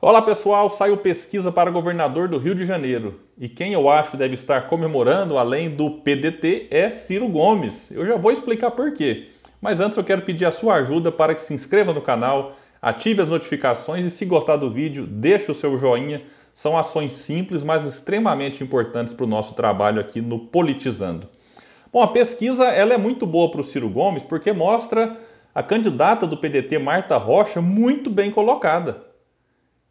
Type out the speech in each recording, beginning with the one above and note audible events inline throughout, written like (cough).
Olá pessoal, saiu pesquisa para governador do Rio de Janeiro. E quem eu acho deve estar comemorando, além do PDT, é Ciro Gomes. Eu já vou explicar por quê. Mas antes eu quero pedir a sua ajuda para que se inscreva no canal, ative as notificações e se gostar do vídeo, deixe o seu joinha. São ações simples, mas extremamente importantes para o nosso trabalho aqui no Politizando. Bom, a pesquisa ela é muito boa para o Ciro Gomes porque mostra a candidata do PDT, Marta Rocha, muito bem colocada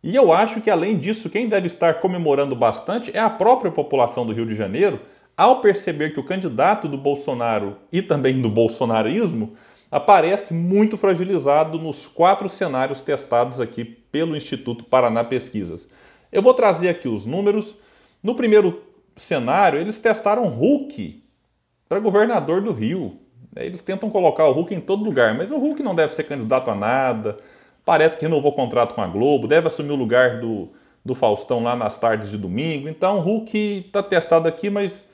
e eu acho que, além disso, quem deve estar comemorando bastante é a própria população do Rio de Janeiro, ao perceber que o candidato do Bolsonaro e também do bolsonarismo aparece muito fragilizado nos quatro cenários testados aqui pelo Instituto Paraná Pesquisas. Eu vou trazer aqui os números. No primeiro cenário, eles testaram Hulk para governador do Rio. Eles tentam colocar o Hulk em todo lugar, mas o Hulk não deve ser candidato a nada parece que renovou o contrato com a Globo, deve assumir o lugar do, do Faustão lá nas tardes de domingo. Então, o Hulk está testado aqui, mas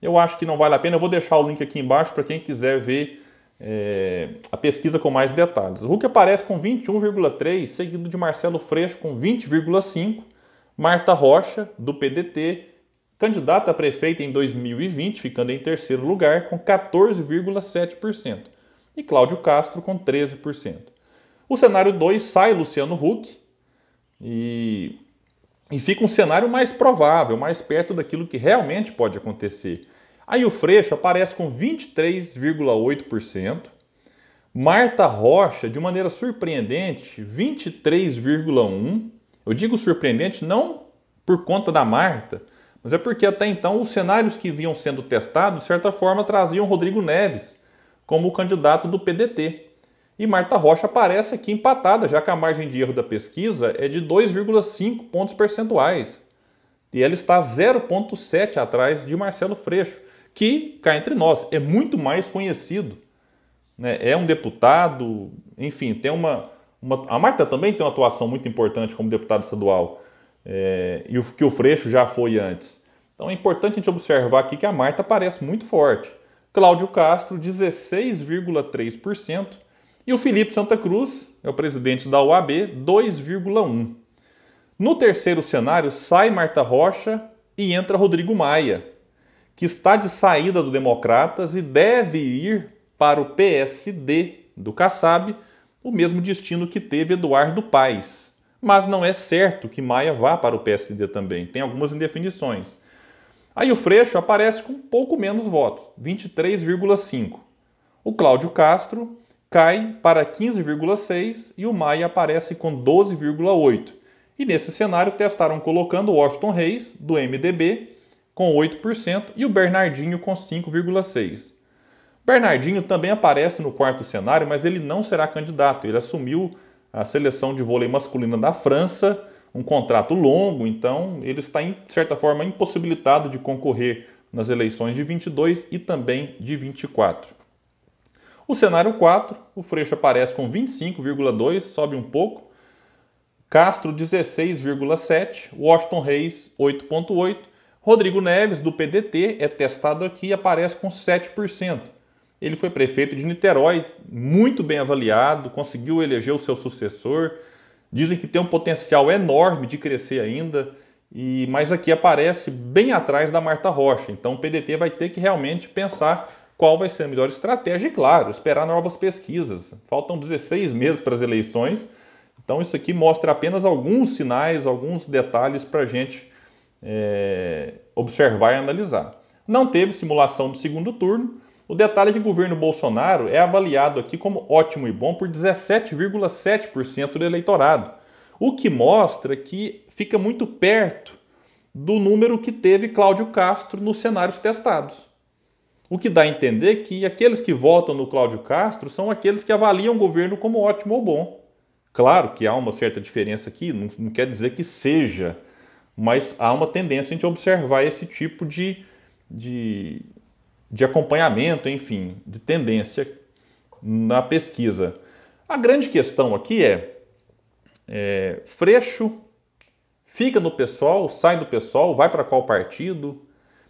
eu acho que não vale a pena. Eu vou deixar o link aqui embaixo para quem quiser ver é, a pesquisa com mais detalhes. O Hulk aparece com 21,3, seguido de Marcelo Freixo com 20,5, Marta Rocha, do PDT, candidata a prefeita em 2020, ficando em terceiro lugar, com 14,7%, e Cláudio Castro com 13%. O cenário 2 sai Luciano Huck e, e fica um cenário mais provável, mais perto daquilo que realmente pode acontecer. Aí o Freixo aparece com 23,8%, Marta Rocha, de maneira surpreendente, 23,1%. Eu digo surpreendente não por conta da Marta, mas é porque até então os cenários que vinham sendo testados, de certa forma, traziam Rodrigo Neves como o candidato do PDT. E Marta Rocha aparece aqui empatada, já que a margem de erro da pesquisa é de 2,5 pontos percentuais. E ela está 0,7 atrás de Marcelo Freixo, que, cá entre nós, é muito mais conhecido. Né? É um deputado, enfim, tem uma, uma, A Marta também tem uma atuação muito importante como deputado estadual, é, e o que o Freixo já foi antes. Então é importante a gente observar aqui que a Marta parece muito forte. Cláudio Castro, 16,3%, e o Felipe Santa Cruz é o presidente da UAB, 2,1. No terceiro cenário, sai Marta Rocha e entra Rodrigo Maia, que está de saída do Democratas e deve ir para o PSD do Kassab, o mesmo destino que teve Eduardo Paes. Mas não é certo que Maia vá para o PSD também, tem algumas indefinições. Aí o Freixo aparece com um pouco menos votos, 23,5. O Cláudio Castro cai para 15,6 e o Maia aparece com 12,8. E nesse cenário testaram colocando o Washington Reis, do MDB, com 8% e o Bernardinho com 5,6%. Bernardinho também aparece no quarto cenário, mas ele não será candidato. Ele assumiu a seleção de vôlei masculina da França, um contrato longo, então ele está, de certa forma, impossibilitado de concorrer nas eleições de 22 e também de 24. O cenário 4, o Freixo aparece com 25,2, sobe um pouco. Castro 16,7, Washington Reis 8,8, Rodrigo Neves do PDT é testado aqui e aparece com 7%. Ele foi prefeito de Niterói, muito bem avaliado, conseguiu eleger o seu sucessor. Dizem que tem um potencial enorme de crescer ainda, e mas aqui aparece bem atrás da Marta Rocha. Então o PDT vai ter que realmente pensar qual vai ser a melhor estratégia, e claro, esperar novas pesquisas. Faltam 16 meses para as eleições, então isso aqui mostra apenas alguns sinais, alguns detalhes para a gente é, observar e analisar. Não teve simulação do segundo turno. O detalhe é que o governo Bolsonaro é avaliado aqui como ótimo e bom por 17,7% do eleitorado, o que mostra que fica muito perto do número que teve Cláudio Castro nos cenários testados. O que dá a entender que aqueles que votam no Cláudio Castro são aqueles que avaliam o governo como ótimo ou bom. Claro que há uma certa diferença aqui, não, não quer dizer que seja, mas há uma tendência a gente observar esse tipo de, de, de acompanhamento, enfim, de tendência na pesquisa. A grande questão aqui é, é Freixo fica no pessoal, sai do pessoal, vai para qual partido?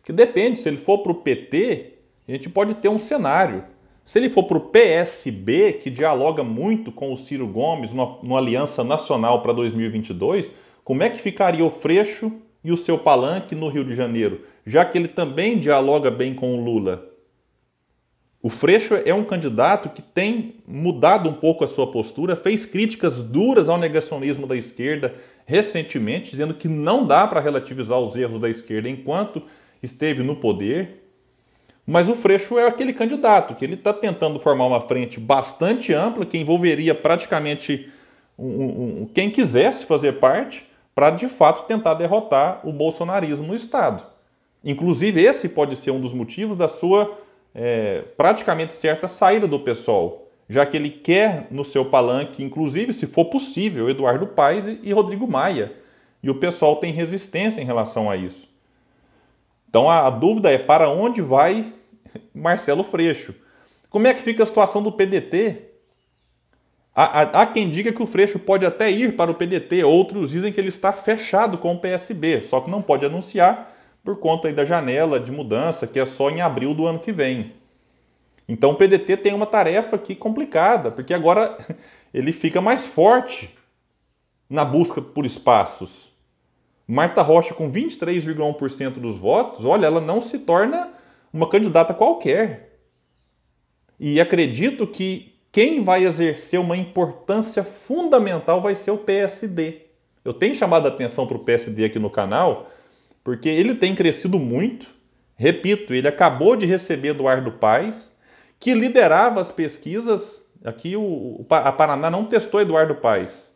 Que depende, se ele for para o PT, a gente pode ter um cenário. Se ele for para o PSB, que dialoga muito com o Ciro Gomes numa, aliança nacional para 2022, como é que ficaria o Freixo e o seu palanque no Rio de Janeiro, já que ele também dialoga bem com o Lula? O Freixo é um candidato que tem mudado um pouco a sua postura, fez críticas duras ao negacionismo da esquerda recentemente, dizendo que não dá para relativizar os erros da esquerda enquanto esteve no poder. Mas o Freixo é aquele candidato que ele está tentando formar uma frente bastante ampla, que envolveria praticamente um, um, quem quisesse fazer parte, para de fato tentar derrotar o bolsonarismo no Estado. Inclusive, esse pode ser um dos motivos da sua é, praticamente certa saída do PSOL, já que ele quer no seu palanque, inclusive, se for possível, Eduardo Paes e Rodrigo Maia. E o PSOL tem resistência em relação a isso. Então a, a dúvida é para onde vai Marcelo Freixo? Como é que fica a situação do PDT? Há, há, há, quem diga que o Freixo pode até ir para o PDT, outros dizem que ele está fechado com o PSB, só que não pode anunciar por conta da janela de mudança, que é só em abril do ano que vem. Então o PDT tem uma tarefa aqui complicada, porque agora (laughs) ele fica mais forte na busca por espaços. Marta Rocha, com 23,1% dos votos, olha, ela não se torna uma candidata qualquer. E acredito que quem vai exercer uma importância fundamental vai ser o PSD. Eu tenho chamado a atenção para o PSD aqui no canal, porque ele tem crescido muito. Repito, ele acabou de receber Eduardo Paes, que liderava as pesquisas. Aqui o, a Paraná não testou Eduardo Paes,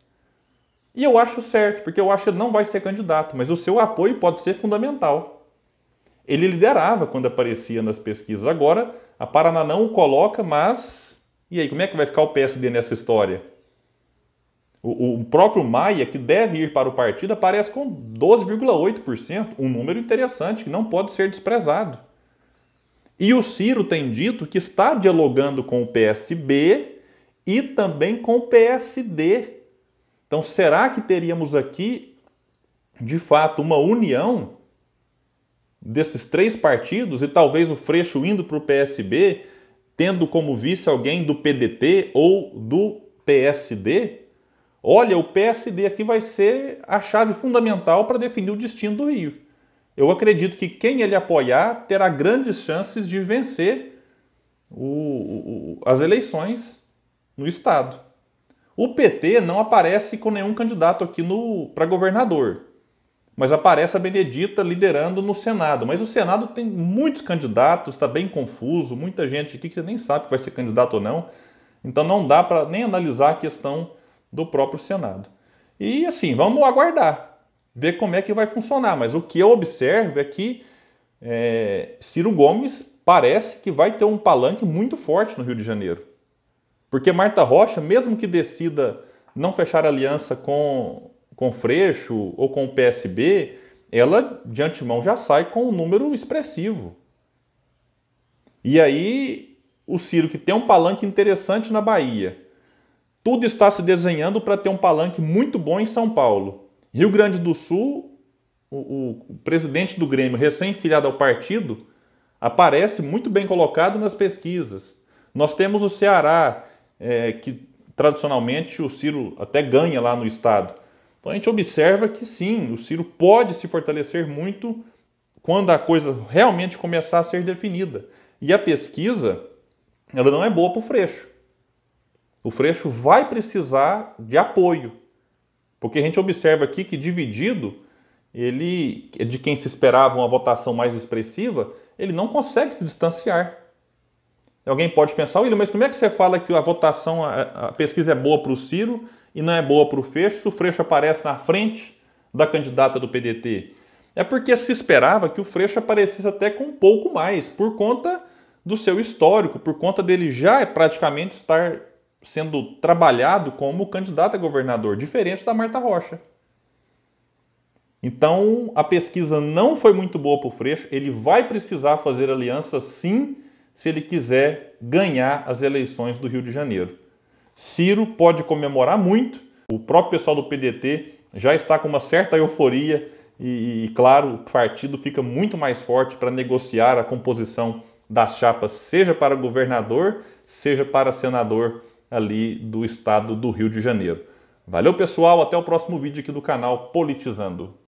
e eu acho certo, porque eu acho que ele não vai ser candidato, mas o seu apoio pode ser fundamental. Ele liderava quando aparecia nas pesquisas. Agora, a Paraná não o coloca, mas. E aí, como é que vai ficar o PSD nessa história? O, o próprio Maia, que deve ir para o partido, aparece com 12,8%, um número interessante que não pode ser desprezado. E o Ciro tem dito que está dialogando com o PSB e também com o PSD então, será que teríamos aqui, de fato, uma união desses três partidos e talvez o Freixo indo para o PSB, tendo como vice alguém do PDT ou do PSD? Olha, o PSD aqui vai ser a chave fundamental para definir o destino do Rio. Eu acredito que quem ele apoiar terá grandes chances de vencer o, o, as eleições no Estado. O PT não aparece com nenhum candidato aqui para governador, mas aparece a Benedita liderando no Senado. Mas o Senado tem muitos candidatos, está bem confuso, muita gente aqui que nem sabe que vai ser candidato ou não. Então não dá para nem analisar a questão do próprio Senado. E assim, vamos aguardar, ver como é que vai funcionar. Mas o que eu observo é que é, Ciro Gomes parece que vai ter um palanque muito forte no Rio de Janeiro. Porque Marta Rocha, mesmo que decida não fechar aliança com, com Freixo ou com o PSB, ela de antemão já sai com um número expressivo. E aí o Ciro, que tem um palanque interessante na Bahia, tudo está se desenhando para ter um palanque muito bom em São Paulo. Rio Grande do Sul, o, o presidente do Grêmio, recém-filiado ao partido, aparece muito bem colocado nas pesquisas. Nós temos o Ceará, é, que tradicionalmente o Ciro até ganha lá no Estado. Então a gente observa que sim, o Ciro pode se fortalecer muito quando a coisa realmente começar a ser definida. E a pesquisa, ela não é boa para o Freixo. O Freixo vai precisar de apoio, porque a gente observa aqui que dividido, ele de quem se esperava uma votação mais expressiva, ele não consegue se distanciar. Alguém pode pensar, William, mas como é que você fala que a votação, a, pesquisa é boa para o Ciro e não é boa para o Freixo, se o Freixo aparece na frente da candidata do PDT? É porque se esperava que o Freixo aparecesse até com um pouco mais, por conta do seu histórico, por conta dele já praticamente estar sendo trabalhado como candidato a governador, diferente da Marta Rocha. Então, a pesquisa não foi muito boa para o Freixo, ele vai precisar fazer aliança sim se ele quiser ganhar as eleições do Rio de Janeiro. Ciro pode comemorar muito, o próprio pessoal do PDT já está com uma certa euforia e, e claro, o partido fica muito mais forte para negociar a composição das chapas, seja para governador, seja para senador ali do estado do Rio de Janeiro. Valeu, pessoal. Até o próximo vídeo aqui do canal Politizando.